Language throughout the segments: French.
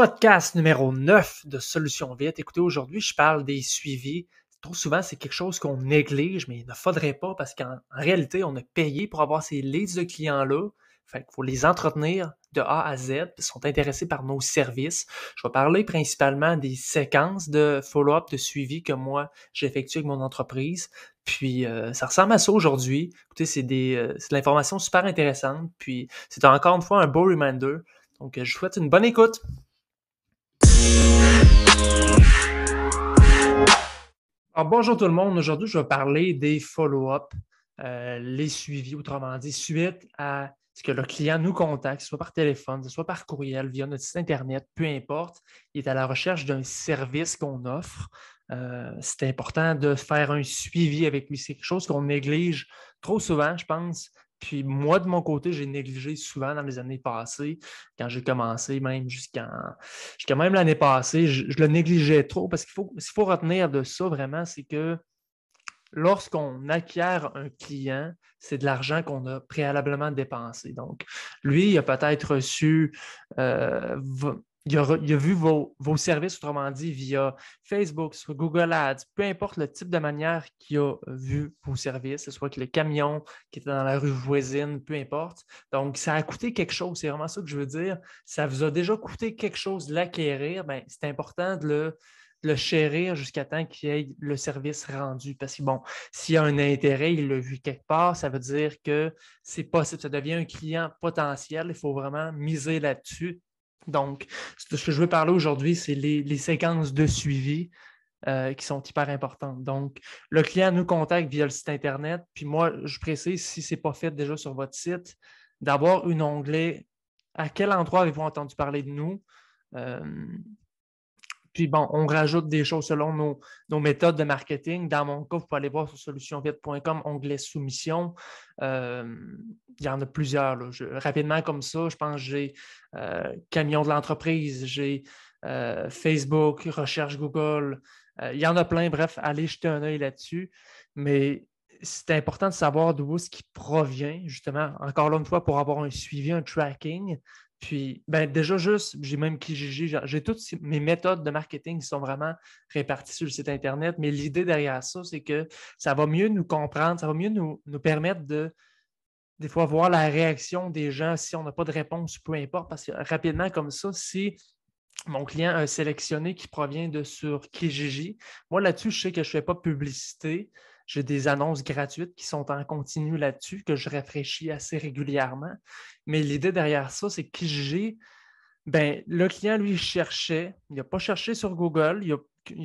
podcast numéro 9 de Solutions Vite. Écoutez, aujourd'hui, je parle des suivis. Trop souvent, c'est quelque chose qu'on néglige, mais il ne faudrait pas parce qu'en réalité, on a payé pour avoir ces listes de clients-là. Fait qu'il faut les entretenir de A à Z, ils sont intéressés par nos services. Je vais parler principalement des séquences de follow-up, de suivi que moi, j'effectue avec mon entreprise. Puis, euh, ça ressemble à ça aujourd'hui. Écoutez, euh, c'est de l'information super intéressante. Puis, c'est encore une fois un beau reminder. Donc, je vous souhaite une bonne écoute. Ah, bonjour tout le monde. Aujourd'hui, je vais parler des follow-up, euh, les suivis, autrement dit, suite à ce que le client nous contacte, soit par téléphone, soit par courriel, via notre site Internet, peu importe. Il est à la recherche d'un service qu'on offre. Euh, c'est important de faire un suivi avec lui. C'est quelque chose qu'on néglige trop souvent, je pense, puis moi, de mon côté, j'ai négligé souvent dans les années passées, quand j'ai commencé, même jusqu'à même l'année passée, je, le négligeais trop parce qu'il faut, retenir de ça vraiment, c'est que lorsqu'on acquiert un client, c'est de l'argent qu'on a préalablement dépensé. Donc, lui, il a peut-être reçu euh, il a, vu vos, services, autrement dit, via Facebook, sur Google Ads, peu importe le type de manière qu'il a euh, vu vos services, que ce soit que le camion qui était dans la rue voisine, peu importe. Donc, ça a coûté quelque chose, c'est vraiment ça que je veux dire. Ça vous a déjà coûté quelque chose l'acquérir, Bien, c'est important de le, le chérir jusqu'à temps qu'il ait le service rendu. Parce que, bon, s'il y a un intérêt, il l'a vu quelque part, ça veut dire que c'est possible, ça devient un client potentiel. Il faut vraiment miser là-dessus donc, ce que je veux parler aujourd'hui, c'est les, séquences de suivi euh, qui sont hyper importantes. Donc, le client nous contacte via le site Internet. Puis moi, je précise, si ce n'est pas fait déjà sur votre site, d'avoir une onglet à quel endroit avez-vous entendu parler de nous? Euh, puis bon, on rajoute des choses selon nos, méthodes de marketing. Dans mon cas, vous pouvez aller voir sur solutionvite.com, onglet soumission. Euh, il y en a plusieurs. rapidement comme ça, je pense que j'ai euh, camion de l'entreprise, j'ai euh, Facebook, recherche Google. il y en a plein. Bref, allez jeter un œil là-dessus. Mais c'est important de savoir d'où ce qui provient, justement, encore une fois, pour avoir un suivi, un tracking, puis, ben, déjà, juste, j'ai même Kijiji, j'ai toutes mes méthodes de marketing qui sont vraiment réparties sur le site Internet. Mais l'idée derrière ça, c'est que ça va mieux nous comprendre, ça va mieux nous, nous permettre de, des fois, voir la réaction des gens si on n'a pas de réponse, peu importe. Parce que rapidement, comme ça, si mon client a sélectionné qui provient de sur Kijiji, moi là-dessus, je sais que je ne fais pas publicité. J'ai des annonces gratuites qui sont en continu là-dessus, que je rafraîchis assez régulièrement. Mais l'idée derrière ça, c'est que j'ai. Ben, le client, lui, cherchait. Il n'a pas cherché sur Google. Il a,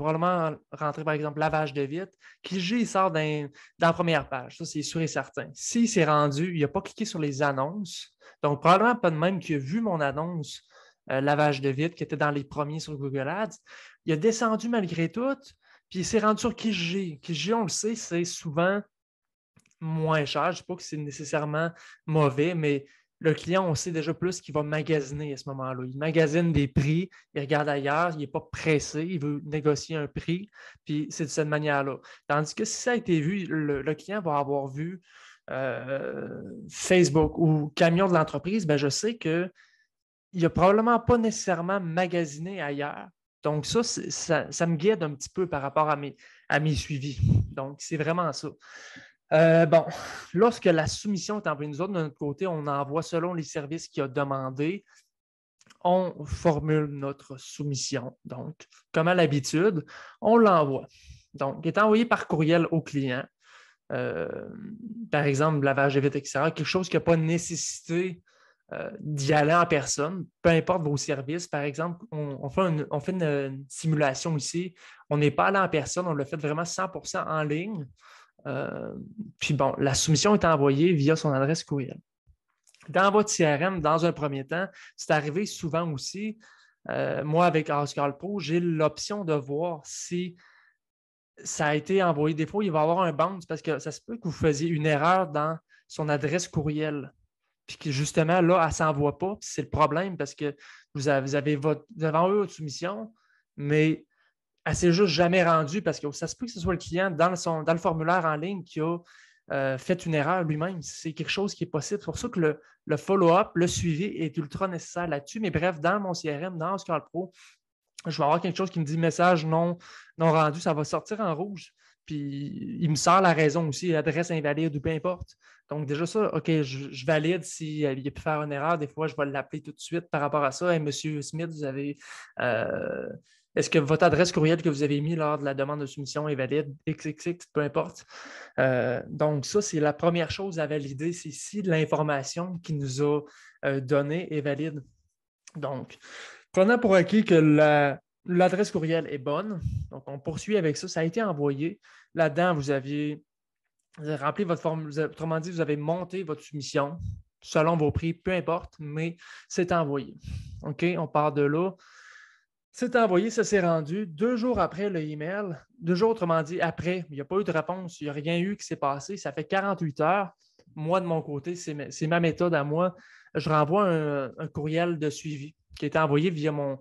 probablement rentré, par exemple, lavage de vitre. j'ai, il sort dans, la première page. Ça, c'est sûr et certain. S'il s'est rendu, il n'a pas cliqué sur les annonces. Donc, probablement pas de même qu'il a vu mon annonce euh, lavage de vitre qui était dans les premiers sur Google Ads. Il a descendu malgré tout. Puis il s'est rendu sur Qui j'ai, on le sait, c'est souvent moins cher. Je ne dis pas que c'est nécessairement mauvais, mais le client, on sait déjà plus qu'il va magasiner à ce moment-là. Il magasine des prix, il regarde ailleurs, il n'est pas pressé, il veut négocier un prix, puis c'est de cette manière-là. Tandis que si ça a été vu, le, client va avoir vu euh, Facebook ou camion de l'entreprise, ben, je sais qu'il n'a probablement pas nécessairement magasiné ailleurs. Donc, ça, ça, me guide un petit peu par rapport à mes, suivis. Donc, c'est vraiment ça. Euh, bon, lorsque la soumission est envoyée nous autres, de notre côté, on envoie selon les services qui a demandé. On formule notre soumission. Donc, comme à l'habitude, on l'envoie. Donc, il est envoyé par courriel au client. Euh, par exemple, lavage évite, etc. Quelque chose qui n'a pas nécessité euh, d'y aller en personne, peu importe vos services. Par exemple, on, fait, une, simulation ici. On n'est pas allé en personne, on le fait vraiment 100 en ligne. Euh, puis bon, la soumission est envoyée via son adresse courriel. Dans votre CRM, dans un premier temps, c'est arrivé souvent aussi. Euh, moi, avec Oscar j'ai l'option de voir si ça a été envoyé. Des fois, il va y avoir un bounce parce que ça se peut que vous faisiez une erreur dans son adresse courriel puis justement, là, elle ne s'envoie pas. C'est le problème parce que vous avez, devant eux votre, soumission, mais elle s'est juste jamais rendue parce que ça se peut que ce soit le client dans le, formulaire en ligne qui a euh, fait une erreur lui-même. C'est quelque chose qui est possible. C'est pour ça que le, follow-up, le suivi est ultra nécessaire là-dessus. Mais bref, dans mon CRM, dans Oscar Pro, je vais avoir quelque chose qui me dit message non, non rendu, ça va sortir en rouge. Puis il me sort la raison aussi, adresse invalide ou peu importe. Donc, déjà ça, OK, je, valide s'il y a pu faire une erreur. Des fois, je vais l'appeler tout de suite par rapport à ça. Hey, Monsieur Smith, vous avez. Euh, est-ce que votre adresse courriel que vous avez mis lors de la demande de soumission est valide, XXX, peu importe. Euh, donc, ça, c'est la première chose à valider, c'est si l'information qu'il nous a euh, donnée est valide. Donc, prenons pour acquis que l'adresse courriel est bonne, donc on poursuit avec ça, ça a été envoyé. Là-dedans, vous aviez rempli votre formule, autrement dit, vous avez monté votre soumission selon vos prix, peu importe, mais c'est envoyé. OK, on part de là. C'est envoyé, ça s'est rendu. Deux jours après le email, deux jours autrement dit après, il n'y a pas eu de réponse, il n'y a rien eu qui s'est passé. Ça fait 48 heures. Moi, de mon côté, c'est ma méthode à moi. Je renvoie un, courriel de suivi qui est envoyé via mon,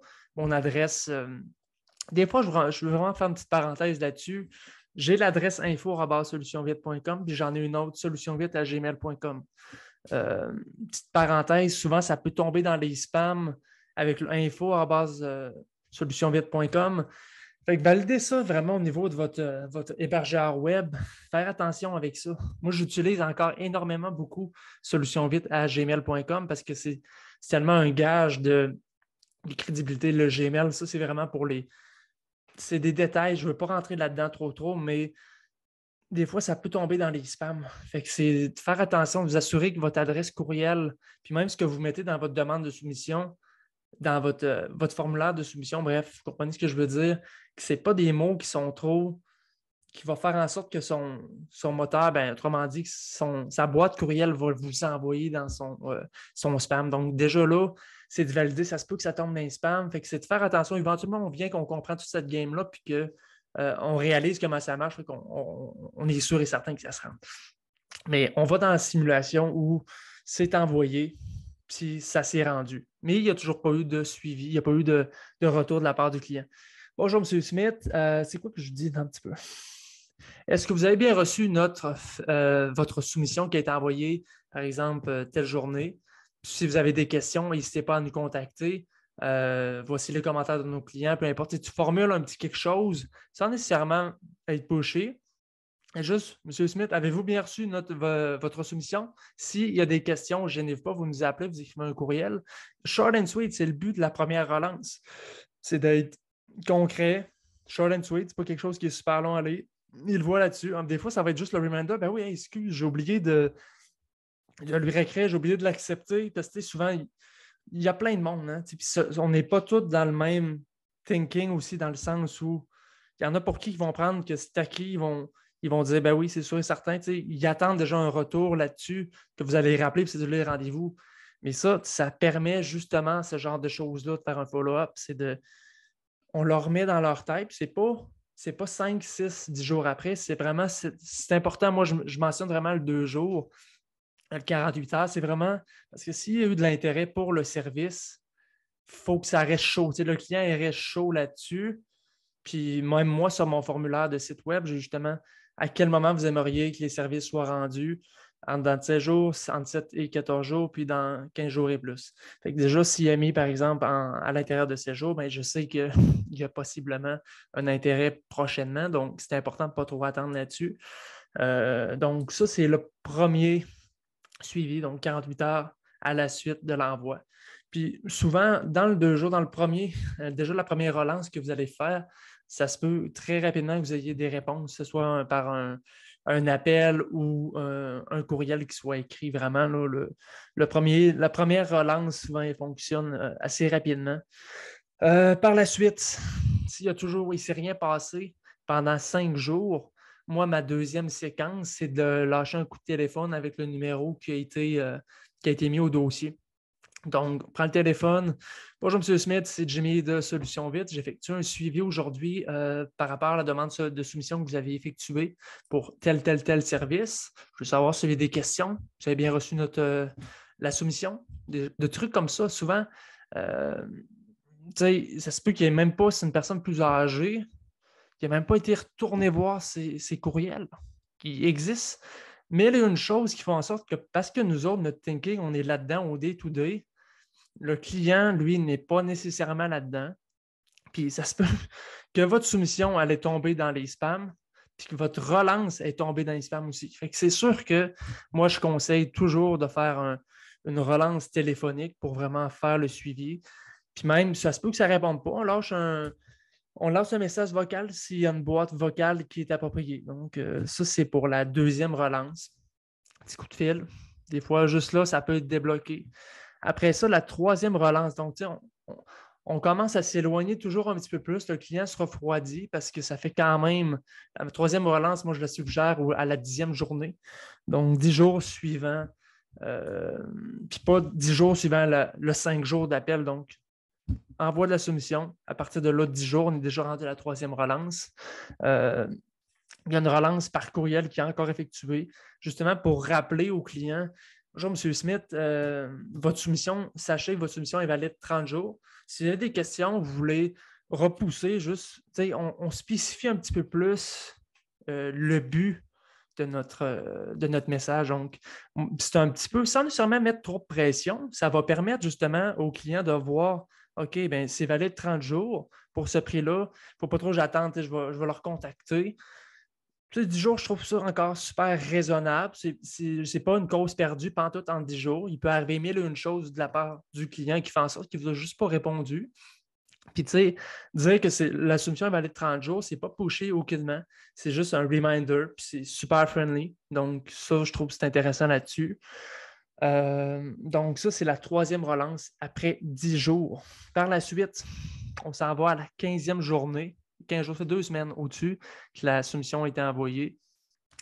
adresse. Euh, des fois, je veux vraiment faire une petite parenthèse là-dessus. J'ai l'adresse info solutionvite.com, puis j'en ai une autre, solutionvite à gmail.com. Euh, petite parenthèse, souvent, ça peut tomber dans les spams avec l'info à base euh, solutionvite.com. Fait validez ça vraiment au niveau de votre, euh, votre hébergeur web. Faire attention avec ça. Moi, j'utilise encore énormément beaucoup solutionvite à gmail.com parce que c'est tellement un gage de crédibilité. Le Gmail, ça, c'est vraiment pour les, c'est des détails, je ne veux pas rentrer là-dedans trop trop, mais des fois, ça peut tomber dans les spams. Fait que c'est de faire attention, de vous assurer que votre adresse courriel, puis même ce que vous mettez dans votre demande de soumission, dans votre, euh, formulaire de soumission, bref, vous comprenez ce que je veux dire, que ce pas des mots qui sont trop qui va faire en sorte que son, moteur, ben, autrement dit, son, sa boîte courriel va vous envoyer dans euh, son, spam. Donc, déjà là, c'est de valider, ça se peut que ça tombe dans un spam. Fait que c'est de faire attention. Éventuellement, on vient qu'on comprend toute cette game-là, puis qu'on euh, réalise comment ça marche, qu'on on, est sûr et certain que ça se rend. Mais on va dans la simulation où c'est envoyé, puis ça s'est rendu. Mais il n'y a toujours pas eu de suivi, il n'y a pas eu de, retour de la part du client. Bonjour, M. Smith. Euh, c'est quoi que je dis dans un petit peu? Est-ce que vous avez bien reçu notre, euh, votre soumission qui a été envoyée, par exemple, euh, telle journée? Si vous avez des questions, n'hésitez pas à nous contacter. Euh, voici les commentaires de nos clients, peu importe. Si tu formules un petit quelque chose sans nécessairement être poché Juste, M. Smith, avez-vous bien reçu votre soumission? S'il y a des questions, gênez-vous pas, vous nous appelez, vous écrivez un courriel. Short and sweet, c'est le but de la première relance. C'est d'être concret. Short and sweet, ce n'est pas quelque chose qui est super long à lire il voit là-dessus. Hein, des fois, ça va être juste le reminder. Ben oui, excuse, j'ai oublié de, lui récréer, j'ai oublié de l'accepter. Parce souvent, il, y a plein de monde. Hein, on n'est pas tous dans le même thinking aussi, dans le sens où il y en a pour qui ils vont prendre que c'est acquis, ils vont, ils vont dire ben oui, c'est sûr et certain. Ils attendent déjà un retour là-dessus, que vous allez rappeler, puis c'est de les rendez-vous. Mais ça, ça permet justement ce genre de choses-là de faire un follow-up. C'est de. On leur met dans leur tête, c'est pas c'est pas 5, 6, 10 jours après. C'est vraiment, c'est important. Moi, je, mentionne vraiment le 2 jours, le 48 heures. C'est vraiment, parce que s'il y a eu de l'intérêt pour le service, il faut que ça reste chaud. le client il reste chaud là-dessus. Puis même moi, sur mon formulaire de site web, j'ai justement à quel moment vous aimeriez que les services soient rendus dans 7 jours, entre 7 et 14 jours, puis dans 15 jours et plus. déjà, s'il a mis, par exemple, à l'intérieur de ces jours, ben, je sais qu'il y a possiblement un intérêt prochainement. Donc, c'est important de ne pas trop attendre là-dessus. Euh, donc, ça, c'est le premier suivi, donc 48 heures à la suite de l'envoi. Puis souvent, dans le deux jours, dans le premier, euh, déjà la première relance que vous allez faire, ça se peut très rapidement que vous ayez des réponses, que ce soit par un, un appel ou euh, un, courriel qui soit écrit. Vraiment, le, le, premier, la première relance, souvent, fonctionne euh, assez rapidement. Euh, par la suite, s'il y a toujours, il s'est rien passé pendant cinq jours, moi, ma deuxième séquence, c'est de lâcher un coup de téléphone avec le numéro qui a été, qui a été mis au dossier. Donc, prends le téléphone. Bonjour, M. Smith, c'est Jimmy de Solution Vite. J'effectue un suivi aujourd'hui euh, par rapport à la demande de soumission que vous avez effectuée pour tel, tel, tel service. Je veux savoir si vous avez des questions. Vous avez bien reçu notre, euh, la soumission. de trucs comme ça, souvent, euh, ça se peut qu'il n'y ait même pas, c'est une personne plus âgée, qui n'a même pas été retournée voir ces courriels qui existent. Mais il y a une chose qui fait en sorte que parce que nous autres, notre thinking, on est là-dedans au day-to-day, le client, lui, n'est pas nécessairement là-dedans. Puis ça se peut que votre soumission allait tomber dans les spams, puis que votre relance est tombée dans les spams aussi. Fait que c'est sûr que moi, je conseille toujours de faire une relance téléphonique pour vraiment faire le suivi. Puis même, ça se peut que ça ne réponde pas. On lance un message vocal s'il y a une boîte vocale qui est appropriée. Donc, euh, ça, c'est pour la deuxième relance. Petit coup de fil. Des fois, juste là, ça peut être débloqué. Après ça, la troisième relance. Donc, on, commence à s'éloigner toujours un petit peu plus. Le client se refroidit parce que ça fait quand même la troisième relance, moi je la suggère à la dixième journée. Donc, dix jours suivants, euh, puis pas dix jours suivant le cinq jours d'appel. Donc, envoi de la soumission. À partir de là, dix jours, on est déjà rendu à la troisième relance. Euh, il y a une relance par courriel qui est encore effectuée, justement pour rappeler au client Bonjour, M. Smith. Euh, votre soumission, sachez que votre soumission est valide 30 jours. Si vous avez des questions, vous voulez repousser, juste, on, spécifie un petit peu plus euh, le but de notre, euh, message. Donc, c'est un petit peu, sans nécessairement mettre trop de pression, ça va permettre justement aux clients de voir OK, ben c'est valide 30 jours pour ce prix-là. Il ne faut pas trop j'attendre, je vais, je vais leur contacter. 10 jours, je trouve ça encore super raisonnable. Ce n'est pas une cause perdue pantoute en 10 jours. Il peut arriver mille ou une chose de la part du client qui fait en sorte qu'il ne vous a juste pas répondu. Puis, tu sais, dire que l'assumption va est valide 30 jours, Ce n'est pas pusher aucunement. C'est juste un reminder, puis c'est super friendly. Donc, ça, je trouve que c'est intéressant là-dessus. Euh, donc, ça, c'est la troisième relance après 10 jours. Par la suite, on s'en va à la 15e journée. 15 jours, c'est deux semaines au-dessus que la soumission a été envoyée.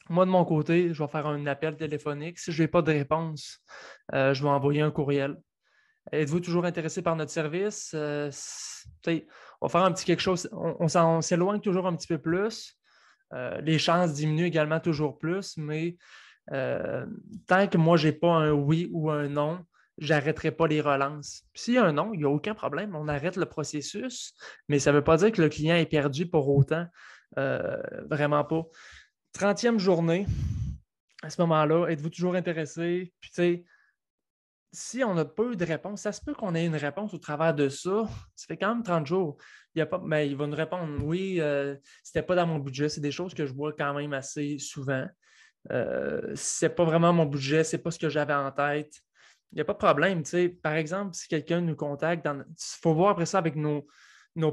Moi, de mon côté, je vais faire un appel téléphonique. Si je n'ai pas de réponse, euh, je vais envoyer un courriel. Êtes-vous toujours intéressé par notre service? Euh, on va faire un petit quelque chose. On, s'éloigne toujours un petit peu plus. Euh, les chances diminuent également toujours plus, mais tant que moi, je n'ai pas un oui ou un non, j'arrêterai pas les relances. S'il y a un non, il n'y a aucun problème, on arrête le processus, mais ça ne veut pas dire que le client est perdu pour autant. Euh, vraiment pas. 30e journée, à ce moment-là, êtes-vous toujours intéressé? Puis, tu sais, si on a peu de réponses, ça se peut qu'on ait une réponse au travers de ça. Ça fait quand même 30 jours. Il, a pas, mais ben, il va nous répondre oui, ce euh, c'était pas dans mon budget. C'est des choses que je vois quand même assez souvent. Ce euh, c'est pas vraiment mon budget, c'est pas ce que j'avais en tête. Il n'y a pas de problème. sais Par exemple, si quelqu'un nous contacte, il faut voir après ça avec nos,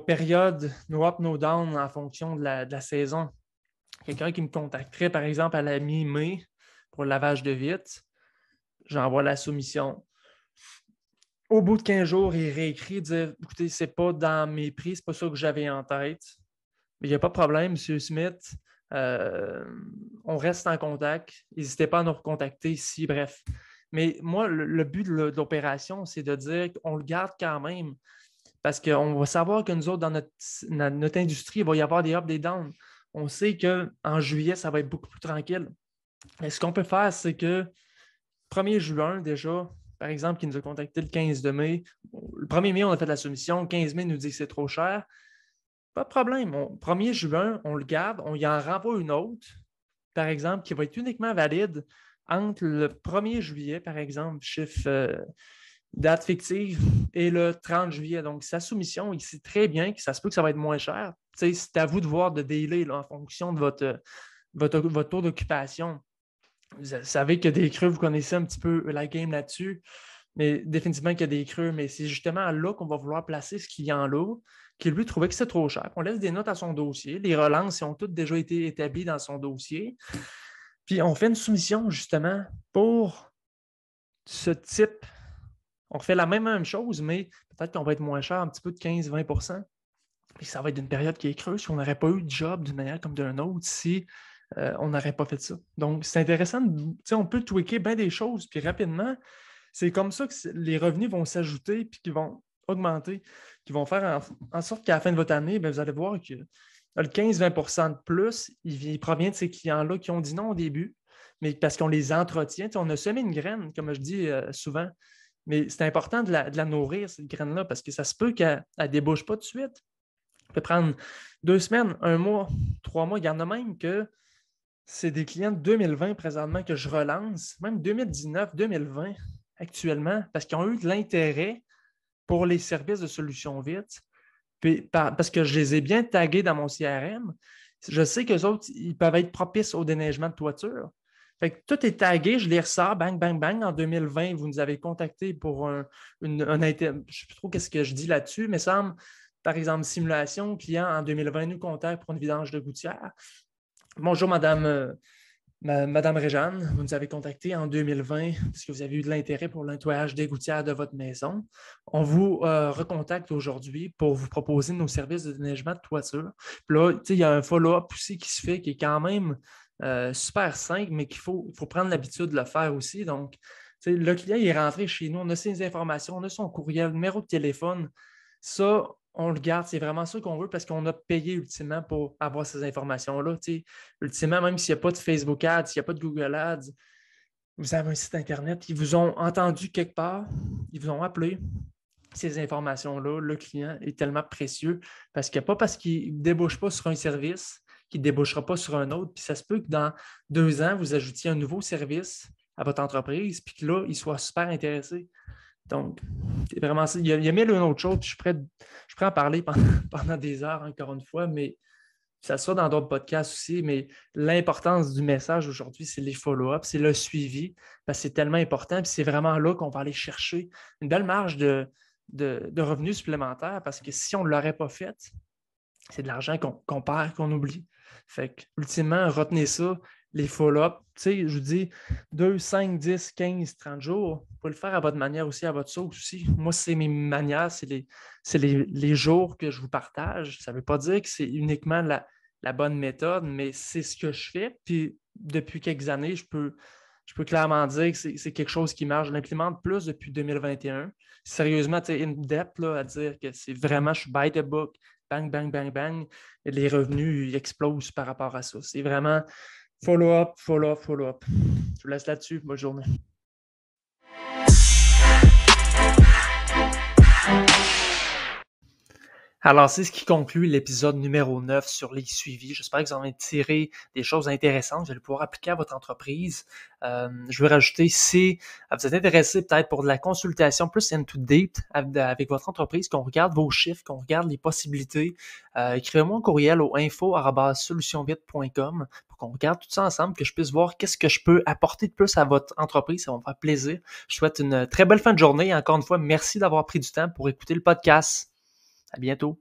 périodes, nos up nos downs en fonction de la, saison. Quelqu'un qui me contacterait, par exemple, à la mi-mai pour le lavage de vite, j'envoie la soumission. Au bout de 15 jours, il réécrit, dire écoutez, c'est pas dans mes prix, c'est pas ça que j'avais en tête. Mais il n'y a pas de problème, M. Smith. Euh, on reste en contact. N'hésitez pas à nous recontacter si, bref, mais moi, le, but de l'opération, c'est de dire qu'on le garde quand même. Parce qu'on va savoir que nous autres, dans notre, industrie, il va y avoir des ups, des downs. On sait qu'en juillet, ça va être beaucoup plus tranquille. Mais ce qu'on peut faire, c'est que 1er juin, déjà, par exemple, qui nous a contacté le 15 mai, le 1er mai, on a fait la soumission, le 15 mai, nous dit que c'est trop cher. Pas de problème. 1er juin, on le garde, on y en renvoie une autre, par exemple, qui va être uniquement valide entre le 1er juillet, par exemple, chiffre euh, date fictive, et le 30 juillet. Donc, sa soumission, il sait très bien que ça se peut que ça va être moins cher. C'est à vous de voir de délai en fonction de votre, votre, votre taux d'occupation. Vous savez qu'il y a des creux, vous connaissez un petit peu la game là-dessus, mais définitivement qu'il y a des creux. Mais c'est justement là qu'on va vouloir placer ce qu'il en là qui lui trouvait que c'est trop cher. On laisse des notes à son dossier. Les relances ont toutes déjà été établies dans son dossier. Puis on fait une soumission justement pour ce type. On fait la même, chose, mais peut-être qu'on va être moins cher, un petit peu de 15-20 Puis ça va être une période qui est creuse. On n'aurait pas eu de job d'une manière comme d'une autre si euh, on n'aurait pas fait ça. Donc, c'est intéressant. De, on peut tweaker bien des choses, puis rapidement, c'est comme ça que les revenus vont s'ajouter, puis qu'ils vont augmenter, qui vont faire en, sorte qu'à la fin de votre année, ben, vous allez voir que le 15-20 de plus, il, provient de ces clients-là qui ont dit non au début, mais parce qu'on les entretient. on a semé une graine, comme je dis euh, souvent. Mais c'est important de la, de la, nourrir, cette graine-là, parce que ça se peut qu'elle ne débouche pas tout de suite. Ça peut prendre deux semaines, un mois, trois mois. Il y en a même que c'est des clients de 2020 présentement que je relance, même 2019, 2020 actuellement, parce qu'ils ont eu de l'intérêt pour les services de solutions vite parce que je les ai bien tagués dans mon CRM, je sais que autres, ils peuvent être propices au déneigement de toiture. tout est tagué, je les ressors, bang, bang, bang. En 2020, vous nous avez contactés pour un, une, ne sais plus trop qu'est-ce que je dis là-dessus, mais semble, par exemple, simulation, client en 2020 nous contacte pour une vidange de gouttière. Bonjour, madame euh, Madame Réjeanne, vous nous avez contacté en 2020 parce que vous avez eu de l'intérêt pour le des gouttières de votre maison. On vous euh, recontacte aujourd'hui pour vous proposer nos services de déneigement de toiture. Puis là, il y a un follow-up aussi qui se fait qui est quand même euh, super simple, mais qu'il faut, prendre l'habitude de le faire aussi. Donc, le client est rentré chez nous, on a ses informations, on a son courriel, numéro de téléphone. Ça, on le garde. C'est vraiment ça qu'on veut parce qu'on a payé ultimement pour avoir ces informations-là. Ultimement, même s'il n'y a pas de Facebook Ads, s'il n'y a pas de Google Ads, vous avez un site Internet, ils vous ont entendu quelque part, ils vous ont appelé. Ces informations-là, le client est tellement précieux parce qu'il n'y a pas parce qu'il ne débouche pas sur un service, qu'il ne débouchera pas sur un autre. Puis ça se peut que dans deux ans, vous ajoutiez un nouveau service à votre entreprise, puis que là, il soit super intéressé. Donc, vraiment, il y, a, il mille une autre chose, puis je suis prêt, à en parler pendant, des heures, encore une fois, mais ça sera dans d'autres podcasts aussi, mais l'importance du message aujourd'hui, c'est les follow up, c'est le suivi, parce que c'est tellement important, puis c'est vraiment là qu'on va aller chercher une belle marge de, revenus supplémentaires, parce que si on ne l'aurait pas fait, c'est de l'argent qu'on perd, qu'on oublie. Fait que, ultimement, retenez ça, les follow-up. Tu sais, je vous dis 2, 5, 10, 15, 30 jours. Vous pouvez le faire à votre manière aussi, à votre source aussi. Moi, c'est mes manières, c'est les, jours que je vous partage. Ça ne veut pas dire que c'est uniquement la, bonne méthode, mais c'est ce que je fais. Puis depuis quelques années, je peux, je peux clairement dire que c'est quelque chose qui marche. Je l'implémente plus depuis 2021. Sérieusement, tu es in-depth à dire que c'est vraiment, je suis by the book, bang, bang, bang, bang. les revenus explosent par rapport à ça. C'est vraiment Follow-up, follow-up, follow-up. Je vous laisse là-dessus. Bonne journée. Alors, c'est ce qui conclut l'épisode numéro 9 sur les suivis. J'espère que vous en avez tiré des choses intéressantes. Vous allez pouvoir appliquer à votre entreprise. Euh, je veux rajouter, si vous êtes intéressé peut-être pour de la consultation plus into date avec votre entreprise, qu'on regarde vos chiffres, qu'on regarde les possibilités, euh, écrivez-moi un courriel au info.solutionvite.com qu'on regarde tout ça ensemble, que je puisse voir qu'est-ce que je peux apporter de plus à votre entreprise. Ça va me faire plaisir. Je souhaite une très belle fin de journée. encore une fois, merci d'avoir pris du temps pour écouter le podcast. À bientôt.